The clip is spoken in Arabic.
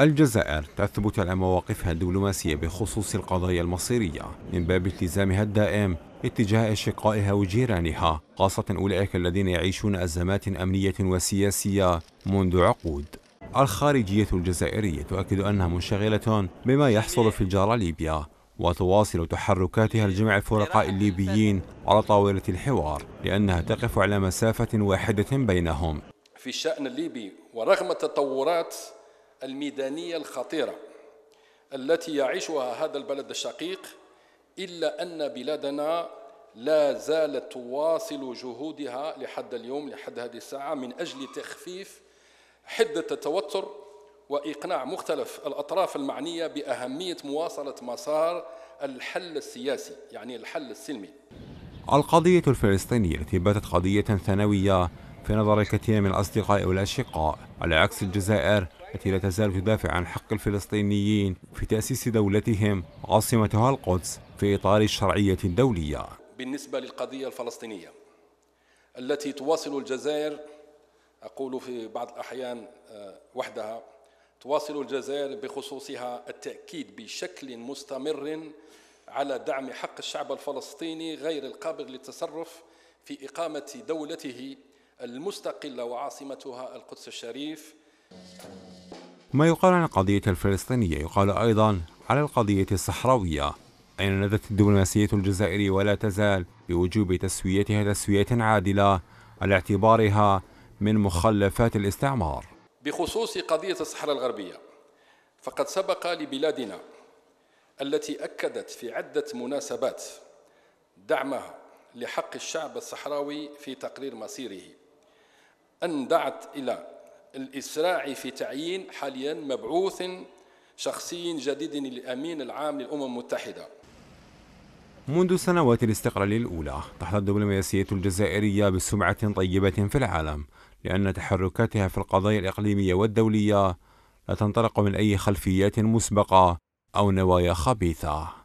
الجزائر تثبت على مواقفها الدبلوماسية بخصوص القضايا المصيرية من باب التزامها الدائم اتجاه أشقائها وجيرانها خاصة أولئك الذين يعيشون أزمات أمنية وسياسية منذ عقود الخارجية الجزائرية تؤكد أنها منشغلة بما يحصل في الجارة ليبيا وتواصل تحركاتها لجمع الفرقاء الليبيين على طاولة الحوار لأنها تقف على مسافة واحدة بينهم في الشأن الليبي ورغم التطورات الميدانية الخطيرة التي يعيشها هذا البلد الشقيق إلا أن بلادنا لا زالت تواصل جهودها لحد اليوم لحد هذه الساعة من أجل تخفيف حدة التوتر وإقناع مختلف الأطراف المعنية بأهمية مواصلة مسار الحل السياسي يعني الحل السلمي القضية الفلسطينية التي باتت قضية ثانوية في نظر الكثير من الأصدقاء والأشقاء على عكس الجزائر التي لا تزال تدافع عن حق الفلسطينيين في تأسيس دولتهم عاصمتها القدس في إطار الشرعية الدولية بالنسبة للقضية الفلسطينية التي تواصل الجزائر أقول في بعض الأحيان آه، وحدها تواصل الجزائر بخصوصها التأكيد بشكل مستمر على دعم حق الشعب الفلسطيني غير القابل للتصرف في إقامة دولته المستقلة وعاصمتها القدس الشريف ما يقال عن القضية الفلسطينية يقال أيضا على القضية الصحراوية أين نذت الدبلوماسية الجزائرية ولا تزال بوجوب تسويتها تسوية عادلة على اعتبارها من مخلفات الاستعمار بخصوص قضية الصحراء الغربية فقد سبق لبلادنا التي أكدت في عدة مناسبات دعمها لحق الشعب الصحراوي في تقرير مصيره أن دعت إلى الإسراع في تعيين حاليا مبعوث شخصي جديد للأمين العام للأمم المتحدة منذ سنوات الاستقلال الأولى تحظى الدبلوماسية الجزائرية بسمعة طيبة في العالم لأن تحركاتها في القضايا الإقليمية والدولية لا تنطلق من أي خلفيات مسبقة أو نوايا خبيثة